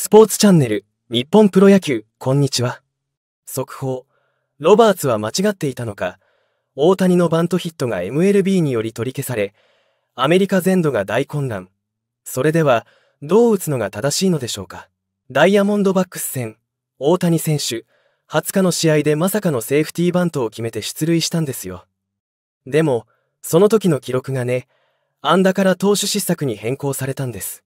スポーツチャンネル、日本プロ野球、こんにちは。速報、ロバーツは間違っていたのか、大谷のバントヒットが MLB により取り消され、アメリカ全土が大混乱。それでは、どう打つのが正しいのでしょうか。ダイヤモンドバックス戦、大谷選手、20日の試合でまさかのセーフティーバントを決めて出塁したんですよ。でも、その時の記録がね、ンダから投手失策に変更されたんです。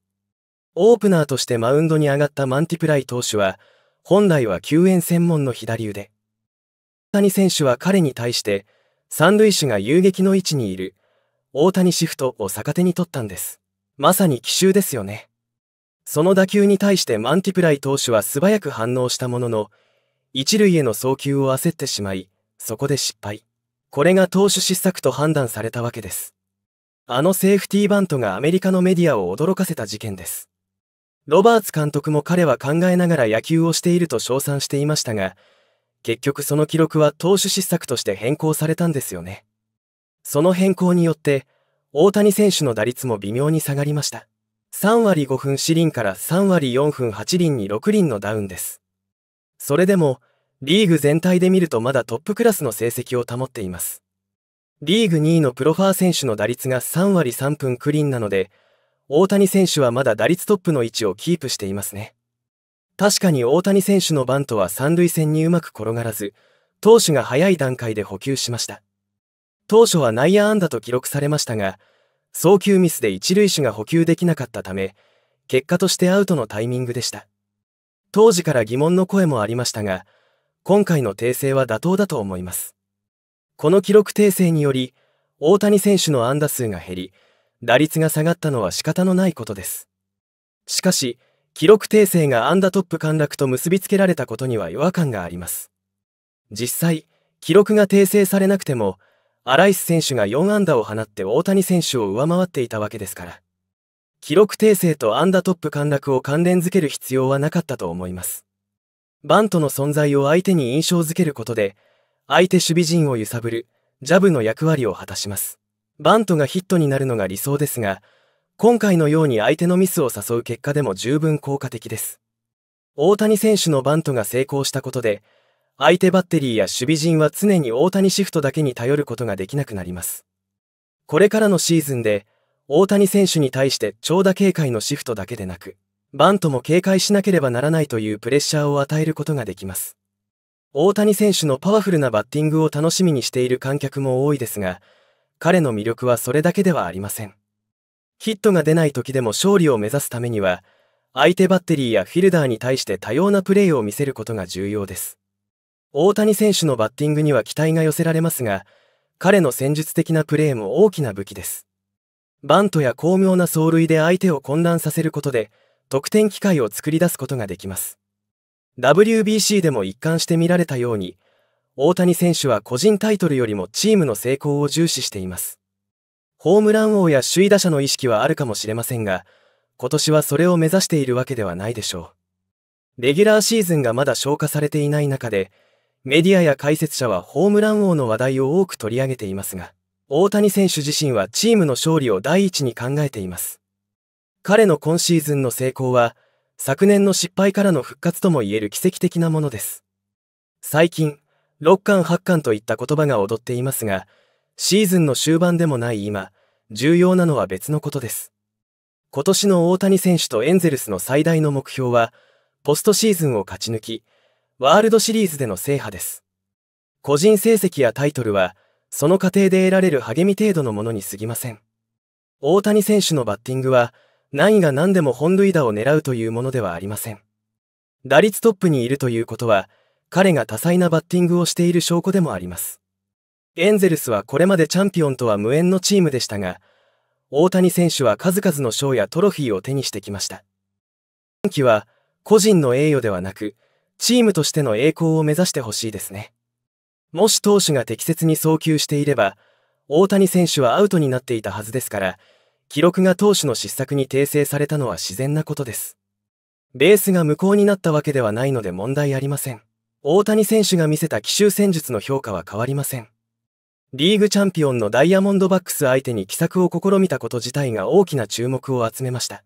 オープナーとしてマウンドに上がったマンティプライ投手は、本来は救援専門の左腕。谷選手は彼に対して、三塁手が遊撃の位置にいる、大谷シフトを逆手に取ったんです。まさに奇襲ですよね。その打球に対してマンティプライ投手は素早く反応したものの、一塁への送球を焦ってしまい、そこで失敗。これが投手失策と判断されたわけです。あのセーフティーバントがアメリカのメディアを驚かせた事件です。ロバーツ監督も彼は考えながら野球をしていると称賛していましたが、結局その記録は投手失策として変更されたんですよね。その変更によって、大谷選手の打率も微妙に下がりました。3割5分4輪から3割4分8輪に6輪のダウンです。それでも、リーグ全体で見るとまだトップクラスの成績を保っています。リーグ2位のプロファー選手の打率が3割3分9輪なので、大谷選手はまだ打率トップの位置をキープしていますね。確かに大谷選手のバントは三塁線にうまく転がらず、投手が早い段階で補給しました。当初は内野安打と記録されましたが、早急ミスで一塁手が補給できなかったため、結果としてアウトのタイミングでした。当時から疑問の声もありましたが、今回の訂正は妥当だと思います。この記録訂正により、大谷選手の安打数が減り、打率が下がったのは仕方のないことです。しかし、記録訂正がアンダトップ陥落と結びつけられたことには違和感があります。実際、記録が訂正されなくても、アライス選手が4安打を放って大谷選手を上回っていたわけですから。記録訂正とアンダトップ陥落を関連づける必要はなかったと思います。バントの存在を相手に印象づけることで、相手守備陣を揺さぶる、ジャブの役割を果たします。バントがヒットになるのが理想ですが、今回のように相手のミスを誘う結果でも十分効果的です。大谷選手のバントが成功したことで、相手バッテリーや守備陣は常に大谷シフトだけに頼ることができなくなります。これからのシーズンで、大谷選手に対して長打警戒のシフトだけでなく、バントも警戒しなければならないというプレッシャーを与えることができます。大谷選手のパワフルなバッティングを楽しみにしている観客も多いですが、彼の魅力はそれだけではありません。ヒットが出ない時でも勝利を目指すためには、相手バッテリーやフィルダーに対して多様なプレーを見せることが重要です。大谷選手のバッティングには期待が寄せられますが、彼の戦術的なプレーも大きな武器です。バントや巧妙な走塁で相手を混乱させることで、得点機会を作り出すことができます。WBC でも一貫して見られたように、大谷選手は個人タイトルよりもチームの成功を重視しています。ホームラン王や首位打者の意識はあるかもしれませんが、今年はそれを目指しているわけではないでしょう。レギュラーシーズンがまだ消化されていない中で、メディアや解説者はホームラン王の話題を多く取り上げていますが、大谷選手自身はチームの勝利を第一に考えています。彼の今シーズンの成功は、昨年の失敗からの復活ともいえる奇跡的なものです。最近、6巻8巻といった言葉が踊っていますが、シーズンの終盤でもない今、重要なのは別のことです。今年の大谷選手とエンゼルスの最大の目標は、ポストシーズンを勝ち抜き、ワールドシリーズでの制覇です。個人成績やタイトルは、その過程で得られる励み程度のものに過ぎません。大谷選手のバッティングは、何が何でも本塁打を狙うというものではありません。打率トップにいるということは、彼が多彩なバッティングをしている証拠でもあります。エンゼルスはこれまでチャンピオンとは無縁のチームでしたが、大谷選手は数々の賞やトロフィーを手にしてきました。今季は個人の栄誉ではなく、チームとしての栄光を目指してほしいですね。もし投手が適切に送球していれば、大谷選手はアウトになっていたはずですから、記録が投手の失策に訂正されたのは自然なことです。ベースが無効になったわけではないので問題ありません。大谷選手が見せた奇襲戦術の評価は変わりません。リーグチャンピオンのダイヤモンドバックス相手に奇策を試みたこと自体が大きな注目を集めました。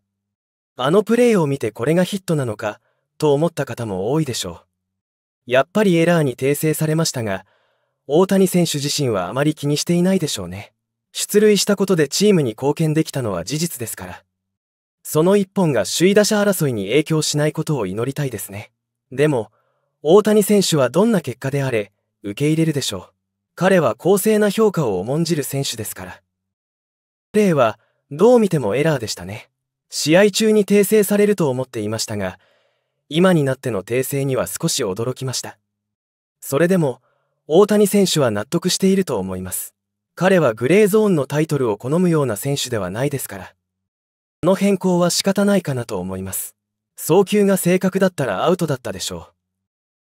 あのプレーを見てこれがヒットなのか、と思った方も多いでしょう。やっぱりエラーに訂正されましたが、大谷選手自身はあまり気にしていないでしょうね。出塁したことでチームに貢献できたのは事実ですから。その一本が首位打者争いに影響しないことを祈りたいですね。でも、大谷選手はどんな結果であれ、受け入れるでしょう。彼は公正な評価を重んじる選手ですから。例は、どう見てもエラーでしたね。試合中に訂正されると思っていましたが、今になっての訂正には少し驚きました。それでも、大谷選手は納得していると思います。彼はグレーゾーンのタイトルを好むような選手ではないですから。この変更は仕方ないかなと思います。送球が正確だったらアウトだったでしょう。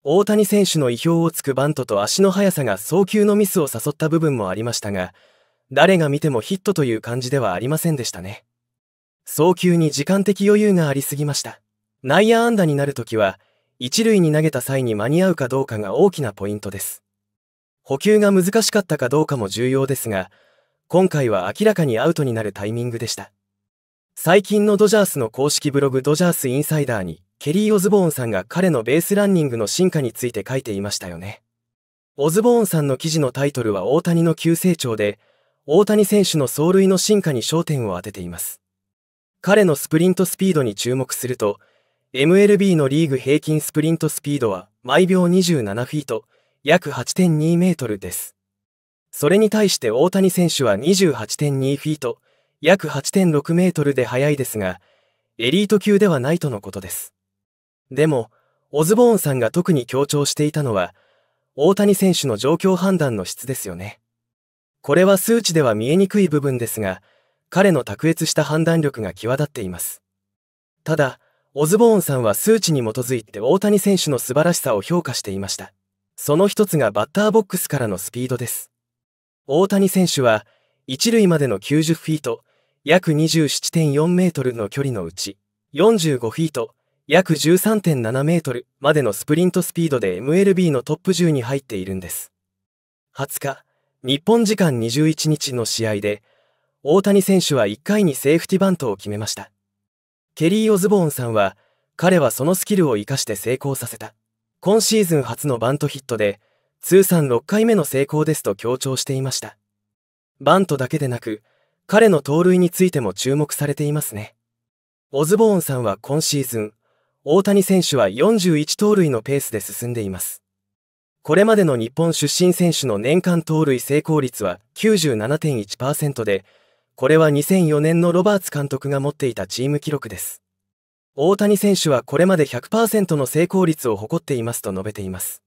大谷選手の意表をつくバントと足の速さが送球のミスを誘った部分もありましたが、誰が見てもヒットという感じではありませんでしたね。早急に時間的余裕がありすぎました。内野安打になるときは、一塁に投げた際に間に合うかどうかが大きなポイントです。補給が難しかったかどうかも重要ですが、今回は明らかにアウトになるタイミングでした。最近のドジャースの公式ブログドジャースインサイダーに、ケリー・オズボーンさんが彼のベースランニングの進化について書いていましたよね。オズボーンさんの記事のタイトルは大谷の急成長で、大谷選手の走塁の進化に焦点を当てています。彼のスプリントスピードに注目すると、MLB のリーグ平均スプリントスピードは毎秒27フィート、約8.2メートルです。それに対して大谷選手は28.2フィート、約8.6メートルで速いですが、エリート級ではないとのことです。でも、オズボーンさんが特に強調していたのは、大谷選手の状況判断の質ですよね。これは数値では見えにくい部分ですが、彼の卓越した判断力が際立っています。ただ、オズボーンさんは数値に基づいて大谷選手の素晴らしさを評価していました。その一つがバッターボックスからのスピードです。大谷選手は、一塁までの90フィート、約27.4メートルの距離のうち、45フィート、約13.7メートルまでのスプリントスピードで MLB のトップ10に入っているんです。20日、日本時間21日の試合で、大谷選手は1回にセーフティバントを決めました。ケリー・オズボーンさんは、彼はそのスキルを活かして成功させた。今シーズン初のバントヒットで、通算6回目の成功ですと強調していました。バントだけでなく、彼の盗塁についても注目されていますね。オズボーンさんは今シーズン、大谷選手は41盗塁のペースで進んでいます。これまでの日本出身選手の年間盗塁成功率は97.1%で、これは2004年のロバーツ監督が持っていたチーム記録です。大谷選手はこれまで100%の成功率を誇っていますと述べています。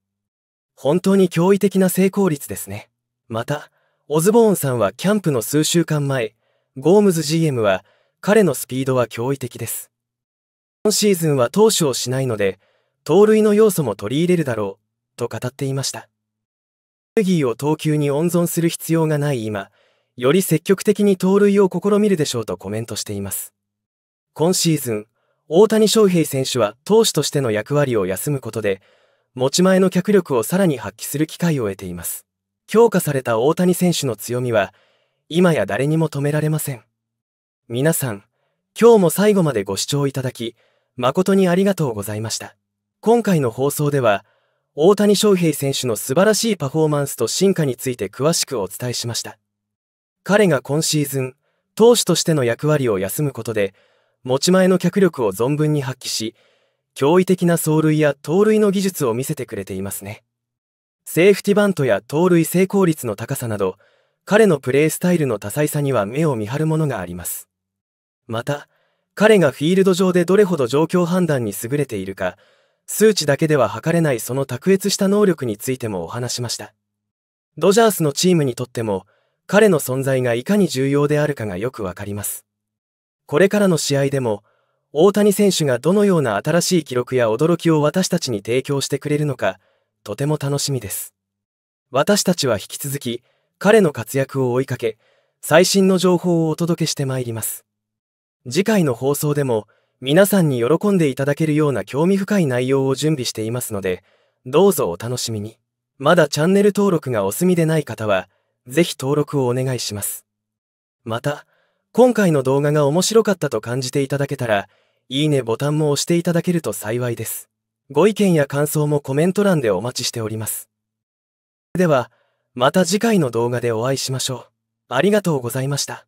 本当に驚異的な成功率ですね。また、オズボーンさんはキャンプの数週間前、ゴームズ GM は、彼のスピードは驚異的です。今シーズンは投手をしないので、盗塁の要素も取り入れるだろう、と語っていました。エネルギーを投球に温存する必要がない今、より積極的に盗塁を試みるでしょうとコメントしています。今シーズン、大谷翔平選手は投手としての役割を休むことで、持ち前の脚力をさらに発揮する機会を得ています。強化された大谷選手の強みは、今や誰にも止められません。皆さん、今日も最後までご視聴いただき、誠にありがとうございました。今回の放送では、大谷翔平選手の素晴らしいパフォーマンスと進化について詳しくお伝えしました。彼が今シーズン、投手としての役割を休むことで、持ち前の脚力を存分に発揮し、驚異的な走塁や盗塁の技術を見せてくれていますね。セーフティバントや盗塁成功率の高さなど、彼のプレースタイルの多彩さには目を見張るものがあります。また、彼がフィールド上でどれほど状況判断に優れているか、数値だけでは測れないその卓越した能力についてもお話しました。ドジャースのチームにとっても、彼の存在がいかに重要であるかがよくわかります。これからの試合でも、大谷選手がどのような新しい記録や驚きを私たちに提供してくれるのか、とても楽しみです。私たちは引き続き、彼の活躍を追いかけ、最新の情報をお届けしてまいります。次回の放送でも皆さんに喜んでいただけるような興味深い内容を準備していますので、どうぞお楽しみに。まだチャンネル登録がお済みでない方は、ぜひ登録をお願いします。また、今回の動画が面白かったと感じていただけたら、いいねボタンも押していただけると幸いです。ご意見や感想もコメント欄でお待ちしております。では、また次回の動画でお会いしましょう。ありがとうございました。